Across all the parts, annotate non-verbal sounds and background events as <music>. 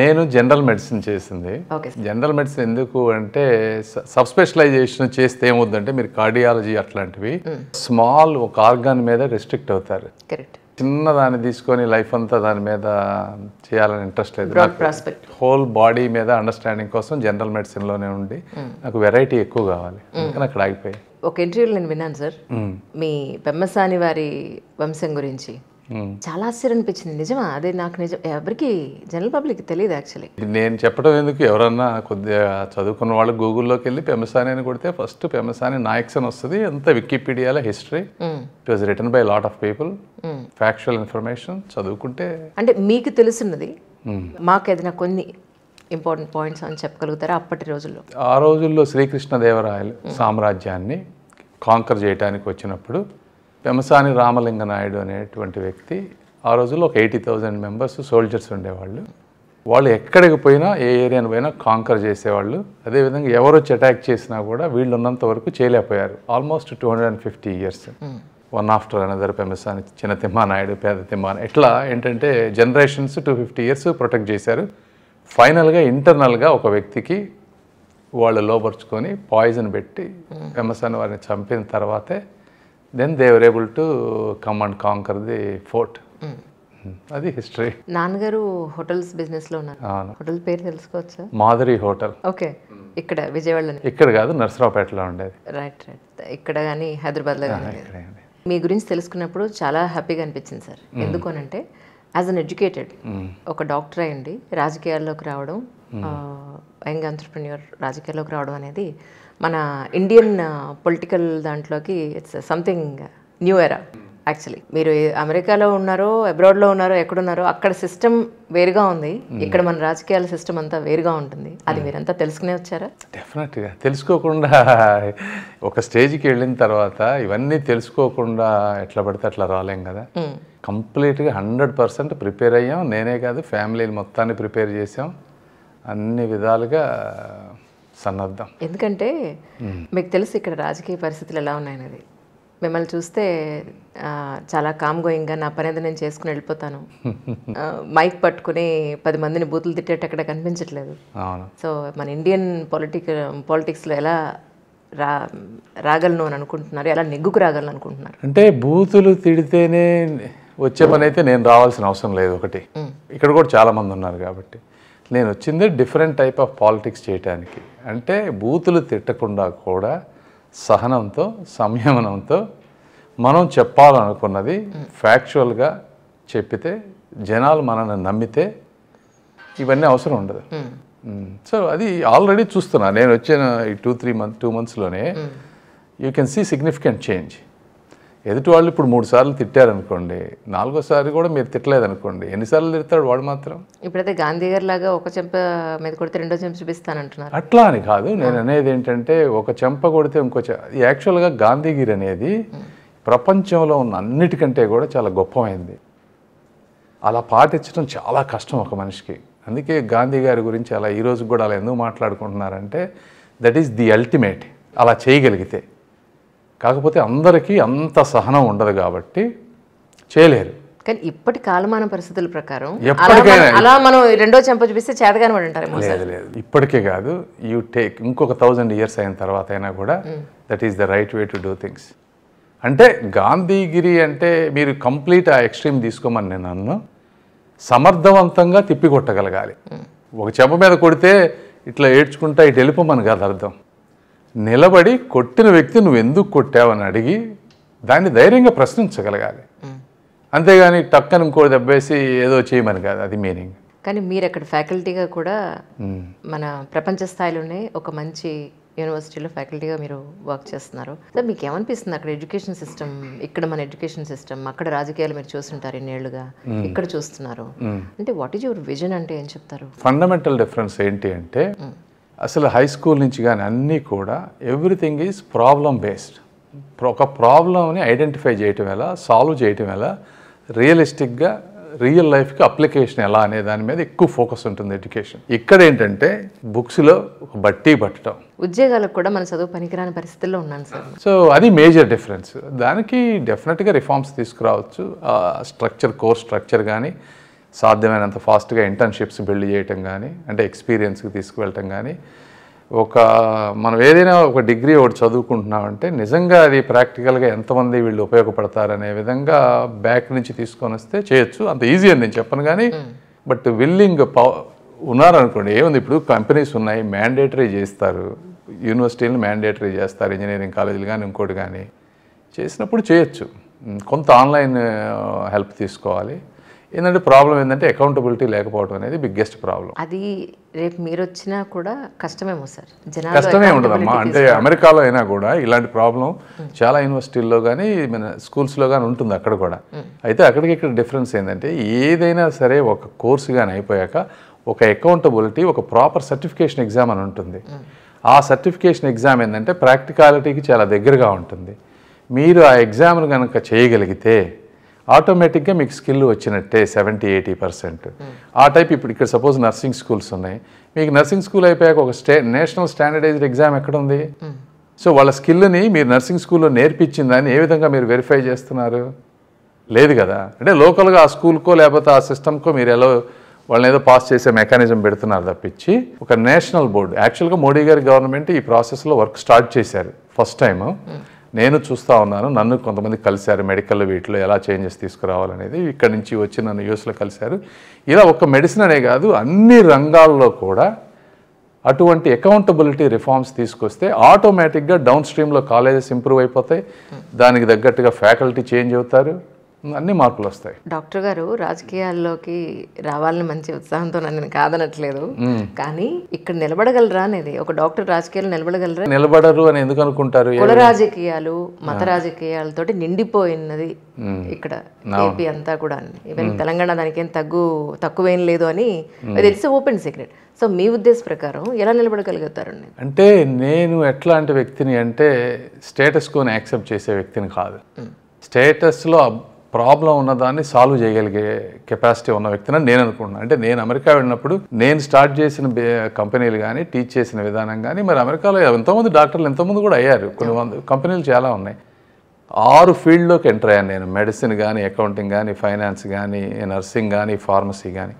నేను general medicine చేసింది general medicine ఎందుకు అంటే సబ్ స్పెషలైజేషన్ చేస్తే ఏమవుద్దంటే మీరు కార్డియాలజీ అట్లాంటివి స్మాల్ hmm. ఒక ఆర్గాన్ మీద రెస్ట్రిక్ట్ అవుతారు చిన్న దాన్ని తీసుకొని లైఫ్ అంతా దాని మీద చేయాలని ఇంట్రెస్ట్ లేదు హోల్ బాడీ మీద అండర్స్టాండింగ్ కోసం జనరల్ మెడిసిన్లోనే ఉండి hmm. నాకు వెరైటీ ఎక్కువ కావాలి hmm. అందుకని అక్కడ ఆగిపోయి ఒక ఇంటర్వ్యూలో నేను విన్నాను సార్ మీ పెమ్మసాని వారి వంశం గురించి చాలా ఆశ్చర్యం అనిపించింది నిజమా అదే నాకు నిజం ఎవరికి జనరల్ పబ్లిక్ తెలియదు యాక్చువల్లీ నేను చెప్పడం ఎందుకు ఎవరన్నా కొద్దిగా చదువుకున్న వాళ్ళు గూగుల్లోకి వెళ్ళి పెమసాని అని కొడితే ఫస్ట్ పెమసాని నాయక్స్ అని వస్తుంది అంత వికీపీడియాలో history it was written by lot of people factual information చదువుకుంటే అంటే మీకు తెలుసున్నది మాకు ఏదైనా కొన్ని ఇంపార్టెంట్ పాయింట్స్ అని చెప్పగలుగుతారా అప్పటి రోజుల్లో ఆ రోజుల్లో శ్రీకృష్ణదేవరాయలు సామ్రాజ్యాన్ని కాంకర్ చేయడానికి వచ్చినప్పుడు పెమసాని రామలింగ నాయుడు అనేటువంటి వ్యక్తి ఆ రోజుల్లో ఒక ఎయిటీ థౌజండ్ మెంబర్స్ సోల్జర్స్ ఉండేవాళ్ళు వాళ్ళు ఎక్కడికి పోయినా ఏ ఏరియాని పోయినా కాంకర్ చేసేవాళ్ళు అదేవిధంగా ఎవరు వచ్చి అటాక్ చేసినా కూడా వీళ్ళు ఉన్నంత వరకు చేయలేకపోయారు almost two hundred and fifty years hmm. One after another Pemasani Chinna Timmanayudu Peda Timmana ఇట్లా ఏంటంటే generations two fifty years protect చేశారు ఫైనల్గా ఇంటర్నల్గా ఒక వ్యక్తికి వాళ్ళు లోపరుచుకొని పాయిజన్ పెట్టి hmm. పెమసాని వారిని చంపిన తర్వాతే then they were able to come and conquer the fort అది హిస్టరీ నాన్నగారు హోటల్స్ బిజినెస్ లో ఉన్నారు హోటల్ పేరు తెలుసుకోవచ్చా మాధురి హోటల్ ఓకే hmm. ఇక్కడ విజయవాడలో ఇక్కడ కాదు లో ఉండేది రైట్ రైట్ ఇక్కడ కానీ హైదరాబాద్ లో మీ గురించి తెలుసుకున్నప్పుడు చాలా హ్యాపీగా అనిపించింది సార్ ఎందుకనంటే యాజ్ అన్ ఎడ్యుకేటెడ్ ఒక డాక్టర్ అయ్యండి రాజకీయాల్లోకి రావడం Hmm. యంగ్ ఎంటర్ప్రెన్యూర్ రాజకీయాల్లోకి రావడం అనేది మన ఇండియన్ పొలిటికల్ దాంట్లోకి it's something new era actually మీరు అమెరికాలో ఉన్నారో అబ్రాడ్లో ఉన్నారో ఎక్కడున్నారో అక్కడ సిస్టమ్ వేరుగా ఉంది hmm. ఇక్కడ మన రాజకీయాల సిస్టమ్ అంతా వేరుగా ఉంటుంది అది hmm. మీరంతా తెలుసుకునే వచ్చారా డెఫినెట్గా తెలుసుకోకుండా <laughs> ఒక స్టేజ్కి వెళ్ళిన తర్వాత ఇవన్నీ తెలుసుకోకుండా ఎట్లా పడితే అట్లా రాలేం కదా కంప్లీట్గా హండ్రెడ్ పర్సెంట్ ప్రిపేర్ అయ్యాం నేనే కాదు ఫ్యామిలీని మొత్తాన్ని ప్రిపేర్ చేసాం అన్ని విధాలుగా సన్నద్ధం ఎందుకంటే మీకు తెలుసు ఇక్కడ రాజకీయ పరిస్థితులు ఎలా ఉన్నాయనేది మిమ్మల్ని చూస్తే చాలా కామ్ గోయింగ్గా నా పని నేను చేసుకుని వెళ్ళిపోతాను మైక్ <laughs> పట్టుకుని పది మందిని బూతులు తిట్టేట అక్కడ కనిపించట్లేదు సో మన ఇండియన్ పొలిటిక్ పాలిటిక్స్లో ఎలా రా రాగలను అని అనుకుంటున్నారు ఎలా నెగ్గుకు రాగలను అనుకుంటున్నారు అంటే బూతులు తిడితేనే వచ్చే పని అయితే నేను రావాల్సిన అవసరం లేదు ఒకటి ఇక్కడ కూడా చాలా మంది ఉన్నారు కాబట్టి నేను వచ్చింది డిఫరెంట్ టైప్ ఆఫ్ పాలిటిక్స్ చేయటానికి అంటే బూతులు తిట్టకుండా కూడా సహనంతో సంయమనంతో మనం చెప్పాలనుకున్నది ఫ్యాక్చువల్గా చెప్పితే జనాలు మనల్ని నమ్మితే ఇవన్నీ అవసరం ఉండదు సో hmm. hmm. అది ఆల్రెడీ చూస్తున్నా నేను వచ్చిన ఈ టూ త్రీ మంత్ టూ మంత్స్లోనే you can see significant change ఎదుటి వాళ్ళు ఇప్పుడు మూడు సార్లు తిట్టారనుకోండి నాలుగోసారి కూడా మీరు తిట్టలేదు అనుకోండి ఎన్నిసార్లు తిడతాడు వాడు మాత్రం ఇప్పుడైతే గాంధీ గారి లాగా ఒక చెంప మీద కొడితే రెండో చెంప చూపిస్తానంటున్నారు అట్లా అని కాదు నేను అనేది ఏంటంటే ఒక చెంప కొడితే ఇంకో యాక్చువల్గా గాంధీగిరి అనేది ప్రపంచంలో ఉన్న అన్నిటికంటే కూడా చాలా గొప్పమైంది అలా పాటించడం చాలా కష్టం ఒక మనిషికి అందుకే గాంధీ గారి గురించి అలా ఈరోజు కూడా అలా ఎందుకు మాట్లాడుకుంటున్నారంటే దట్ ఈస్ ది అల్టిమేట్ అలా చేయగలిగితే కాకపోతే అందరికీ అంత సహనం ఉండదు కాబట్టి చేయలేరు కానీ ఇప్పటి కాలమాన పరిస్థితుల ప్రకారం అలా మనం రెండో చెంప చూపిస్తే చేతగాని ఉంటారు లేదు లేదు ఇప్పటికే కాదు యూ టేక్ ఇంకొక థౌజండ్ ఇయర్స్ అయిన తర్వాత అయినా కూడా that is the right way to do things అంటే గాంధీగిరి అంటే మీరు కంప్లీట్ ఆ ఎక్స్ట్రీమ్ తీసుకోమని నేను అన్ను సమర్థవంతంగా తిప్పికొట్టగలగాలి ఒక చెంప మీద కొడితే ఇట్లా ఏడ్చుకుంటా ఇటు వెళ్ళిపోమని కాదు అర్థం నిలబడి కొట్టిన వ్యక్తి నువ్వు ఎందుకు కొట్టావని అడిగి దాన్ని ధైర్యంగా ప్రశ్నించగలగాలి అంతేగాని టక్కన ఇంకో దెబ్బేసి ఏదో చేయమని కాదు అది మీనింగ్ కానీ మీరు అక్కడ ఫ్యాకల్టీగా కూడా మన ప్రపంచ స్థాయిలోనే ఒక మంచి యూనివర్సిటీలో ఫ్యాకల్టీగా మీరు వర్క్ చేస్తున్నారు మీకు ఏమనిపిస్తుంది అక్కడ ఎడ్యుకేషన్ సిస్టమ్ ఇక్కడ మన ఎడ్యుకేషన్ సిస్టమ్ అక్కడ రాజకీయాలు మీరు చూస్తుంటారు ఇన్నేళ్లుగా ఇక్కడ చూస్తున్నారు అంటే వాట్ ఈజ్ యువర్ విజన్ అంటే ఏం చెప్తారు ఫండమెంటల్ డిఫరెన్స్ ఏంటి అంటే అసలు హై స్కూల్ నుంచి కానీ అన్నీ కూడా ఎవ్రీథింగ్ ఈజ్ ప్రాబ్లం బేస్డ్ ఒక ప్రాబ్లమ్ని ఐడెంటిఫై చేయటం ఎలా సాల్వ్ చేయటం ఎలా రియలిస్టిక్గా రియల్ లైఫ్కి అప్లికేషన్ ఎలా అనే దాని మీద ఎక్కువ ఫోకస్ ఉంటుంది ఎడ్యుకేషన్ ఇక్కడ ఏంటంటే బుక్స్లో బట్టి పట్టడం ఉద్యోగాలకు కూడా మన చదువు పనికిరాని పరిస్థితుల్లో ఉన్నాను సార్ సో అది మేజర్ డిఫరెన్స్ దానికి డెఫినెట్గా రిఫార్మ్స్ తీసుకురావచ్చు స్ట్రక్చర్ కోర్స్ స్ట్రక్చర్ కానీ సాధ్యమైనంత ఫాస్ట్గా ఇంటర్న్షిప్స్ బిల్డ్ చేయటం కానీ అంటే ఎక్స్పీరియన్స్కి తీసుకువెళ్ళటం కానీ ఒక మనం ఏదైనా ఒక డిగ్రీ ఒకటి చదువుకుంటున్నామంటే నిజంగా అది ప్రాక్టికల్గా ఎంతమంది వీళ్ళు ఉపయోగపడతారనే విధంగా బ్యాక్ నుంచి తీసుకొని వస్తే చేయొచ్చు అంత ఈజీ అని నేను చెప్పను కానీ బట్ విల్లింగ్ పవ ఉన్నారనుకోండి ఏముంది ఇప్పుడు కంపెనీస్ ఉన్నాయి మ్యాండేటరీ చేస్తారు యూనివర్సిటీలను మ్యాండేటరీ చేస్తారు ఇంజనీరింగ్ కాలేజీలు కానీ ఇంకోటి కానీ చేసినప్పుడు చేయొచ్చు కొంత ఆన్లైన్ హెల్ప్ తీసుకోవాలి ఏంటంటే ప్రాబ్లం ఏంటంటే అకౌంటబిలిటీ లేకపోవడం అనేది బిగ్గెస్ట్ ప్రాబ్లం అది రేపు మీరు వచ్చినా కూడా కష్టమేమో సార్ కష్టమే ఉండదమ్మా అంటే అమెరికాలో అయినా కూడా ఇలాంటి ప్రాబ్లం చాలా యూనివర్సిటీల్లో కానీ మన స్కూల్స్లో కానీ ఉంటుంది అక్కడ కూడా అయితే అక్కడికి ఇక్కడ డిఫరెన్స్ ఏంటంటే ఏదైనా సరే ఒక కోర్సు కానీ అయిపోయాక ఒక అకౌంటబిలిటీ ఒక ప్రాపర్ సర్టిఫికేషన్ ఎగ్జామ్ అని ఉంటుంది ఆ సర్టిఫికేషన్ ఎగ్జామ్ ఏంటంటే ప్రాక్టికాలిటీకి చాలా దగ్గరగా ఉంటుంది మీరు ఆ ఎగ్జామ్ను కనుక చేయగలిగితే ఆటోమేటిక్గా మీకు స్కిల్ వచ్చినట్టే సెవెంటీ ఎయిటీ పర్సెంట్ hmm. ఆ టైప్ ఇప్పుడు ఇక్కడ సపోజ్ నర్సింగ్ స్కూల్స్ ఉన్నాయి మీకు నర్సింగ్ స్కూల్ అయిపోయాక ఒక స్టే నేషనల్ స్టాండర్డైజ్డ్ ఎగ్జామ్ ఎక్కడ ఉంది hmm. సో వాళ్ళ స్కిల్ని మీరు నర్సింగ్ స్కూల్లో నేర్పించిందని ఏ విధంగా మీరు వెరిఫై చేస్తున్నారు లేదు కదా అంటే లోకల్గా ఆ స్కూల్కో లేకపోతే ఆ సిస్టమ్కో మీరు ఎలా వాళ్ళని ఏదో పాస్ చేసే మెకానిజం పెడుతున్నారు తప్పించి ఒక నేషనల్ బోర్డు యాక్చువల్గా మోడీ గారి గవర్నమెంట్ ఈ ప్రాసెస్లో వర్క్ స్టార్ట్ చేశారు ఫస్ట్ టైము hmm. నేను చూస్తూ ఉన్నాను నన్ను కొంతమంది కలిశారు మెడికల్ వీటిలో ఎలా చేంజెస్ తీసుకురావాలనేది ఇక్కడ నుంచి వచ్చి నన్ను యూఎస్లో కలిశారు ఇలా ఒక మెడిసిన్ అనే కాదు అన్ని రంగాల్లో కూడా అటువంటి అకౌంటబిలిటీ రిఫార్మ్స్ తీసుకొస్తే ఆటోమేటిక్గా డౌన్ స్ట్రీమ్లో కాలేజెస్ ఇంప్రూవ్ అయిపోతాయి దానికి తగ్గట్టుగా ఫ్యాకల్టీ చేంజ్ అవుతారు అన్ని మార్పులు వస్తాయి డాక్టర్ గారు రాజకీయాల్లోకి రావాలని మంచి ఉత్సాహంతో నన్ను కాదనట్లేదు కానీ ఇక్కడ నిలబడగలరా అనేది ఒక డాక్టర్ రాజకీయాలు నిలబడగలరా నిలబడరు అని ఎందుకు అనుకుంటారు కుల రాజకీయాలు మత రాజకీయాలతోటి నిండిపోయినది ఇక్కడ ఏపీ అంతా కూడా ఈవెన్ తెలంగాణ దానికేం తగ్గు తక్కువేం లేదు అని అది ఇట్స్ ఓపెన్ సీక్రెట్ సో మీ ఉద్దేశ ప్రకారం ఎలా నిలబడగలుగుతారండి అంటే నేను ఎట్లాంటి వ్యక్తిని అంటే స్టేటస్ కోని యాక్సెప్ట్ చేసే వ్యక్తిని కాదు స్టేటస్లో ప్రాబ్లం ఉన్నదాన్ని సాల్వ్ చేయగలిగే కెపాసిటీ ఉన్న వ్యక్తిని నేను అనుకుంటున్నాను అంటే నేను అమెరికా వెళ్ళినప్పుడు నేను స్టార్ట్ చేసిన కంపెనీలు కానీ టీచ్ చేసిన విధానం కానీ మరి అమెరికాలో ఎంతోమంది డాక్టర్లు ఎంతోమంది కూడా అయ్యారు కొన్ని వంద కంపెనీలు చాలా ఉన్నాయి ఆరు ఫీల్డ్లోకి ఎంటర్ అయ్యాను నేను మెడిసిన్ కానీ అకౌంటింగ్ కానీ ఫైనాన్స్ కానీ నర్సింగ్ కానీ ఫార్మసీ కానీ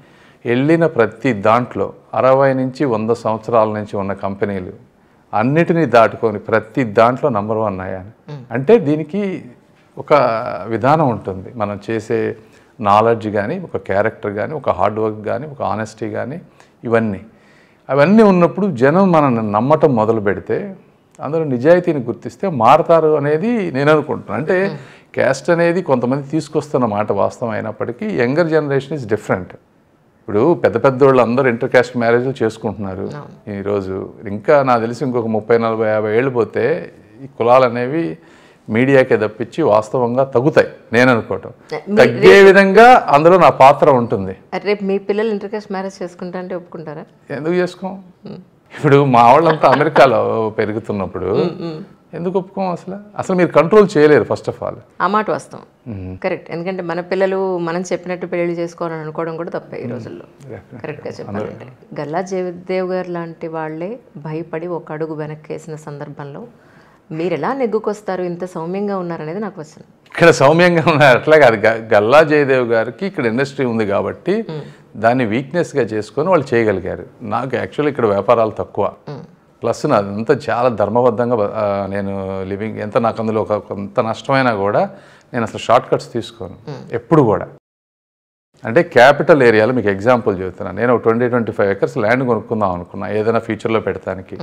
వెళ్ళిన ప్రతి దాంట్లో అరవై నుంచి వంద సంవత్సరాల నుంచి ఉన్న కంపెనీలు అన్నిటినీ దాటుకొని ప్రతి దాంట్లో నంబర్ వన్ అయ్యాను hmm. అంటే దీనికి ఒక విధానం ఉంటుంది మనం చేసే నాలెడ్జ్ కానీ ఒక క్యారెక్టర్ కానీ ఒక హార్డ్ వర్క్ కానీ ఒక ఆనెస్టీ కానీ ఇవన్నీ అవన్నీ ఉన్నప్పుడు జనం మనల్ని నమ్మటం మొదలు పెడితే అందులో నిజాయితీని గుర్తిస్తే మారతారు అనేది నేను అనుకుంటున్నాను అంటే క్యాస్ట్ అనేది కొంతమంది తీసుకొస్తున్న మాట వాస్తవం అయినప్పటికీ యంగర్ జనరేషన్ ఇస్ డిఫరెంట్ ఇప్పుడు పెద్ద పెద్ద వాళ్ళు అందరూ ఇంటర్ క్యాస్ట్ మ్యారేజ్లు చేసుకుంటున్నారు ఈరోజు ఇంకా నాకు తెలిసి ఇంకొక ముప్పై నలభై యాభై ఏళ్ళు పోతే ఈ కులాలు అనేవి మీడియాకే తప్పించి వాస్తవంగా తగ్గుతాయి నేను అనుకోవటం తగ్గే విధంగా అందులో నా పాత్ర ఉంటుంది రేపు మీ పిల్లలు ఇంటర్కాస్ట్ మ్యారేజ్ చేసుకుంటా అంటే ఒప్పుకుంటారా ఎందుకు చేసుకోం ఇప్పుడు మా వాళ్ళంతా అమెరికాలో పెరుగుతున్నప్పుడు ఎందుకు ఒప్పుకోం అసలు అసలు మీరు కంట్రోల్ చేయలేరు ఫస్ట్ ఆఫ్ ఆల్ ఆ మాట వస్తాం కరెక్ట్ ఎందుకంటే మన పిల్లలు మనం చెప్పినట్టు పెళ్లి చేసుకోవాలని అనుకోవడం కూడా తప్ప ఈ రోజుల్లో కరెక్ట్గా చెప్పాలంటే గల్లా జయదేవ్ గారు లాంటి వాళ్ళే భయపడి ఒక అడుగు వెనక్కి వేసిన సందర్భంలో మీరు ఎలా నెగ్గుకొస్తారు ఇంత సౌమ్యంగా ఉన్నారనేది నాకు వస్తుంది ఇక్కడ సౌమ్యంగా ఉన్నారు అట్లా కాదు గల్లా జయదేవ్ గారికి ఇక్కడ ఇండస్ట్రీ ఉంది కాబట్టి దాన్ని వీక్నెస్గా చేసుకొని వాళ్ళు చేయగలిగారు నాకు యాక్చువల్లీ ఇక్కడ వ్యాపారాలు తక్కువ ప్లస్ నాదంతా చాలా ధర్మబద్ధంగా నేను లివింగ్ ఎంత నాకు అందులో ఒక కొంత నష్టమైనా కూడా నేను అసలు షార్ట్ కట్స్ తీసుకోను ఎప్పుడు కూడా అంటే క్యాపిటల్ ఏరియాలో మీకు ఎగ్జాంపుల్ చెబుతున్నాను నేను twenty twenty five acres land కొనుక్కుందాం అనుకున్నా ఏదైనా ఫ్యూచర్లో పెడతానికి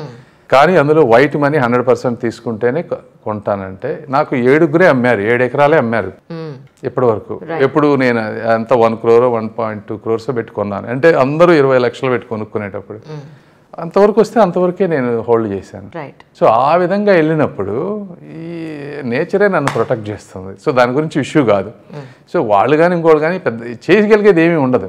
కానీ అందులో వైట్ మనీ హండ్రెడ్ పర్సెంట్ తీసుకుంటేనే కొంటానంటే నాకు ఏడుగురే అమ్మారు ఏడు ఎకరాలే అమ్మారు ఇప్పటి వరకు ఎప్పుడు నేను అంత one crore one point two crores పెట్టుకున్నాను అంటే అందరూ ఇరవై లక్షలు పెట్టి కొనుక్కునేటప్పుడు అంతవరకు వస్తే అంతవరకే నేను హోల్డ్ చేశాను సో ఆ విధంగా వెళ్ళినప్పుడు ఈ నేచరే నన్ను ప్రొటెక్ట్ చేస్తుంది సో దాని గురించి ఇష్యూ కాదు సో వాళ్ళు కానీ ఇంకోళ్ళు కానీ పెద్ద చేయగలిగేది ఏమీ ఉండదు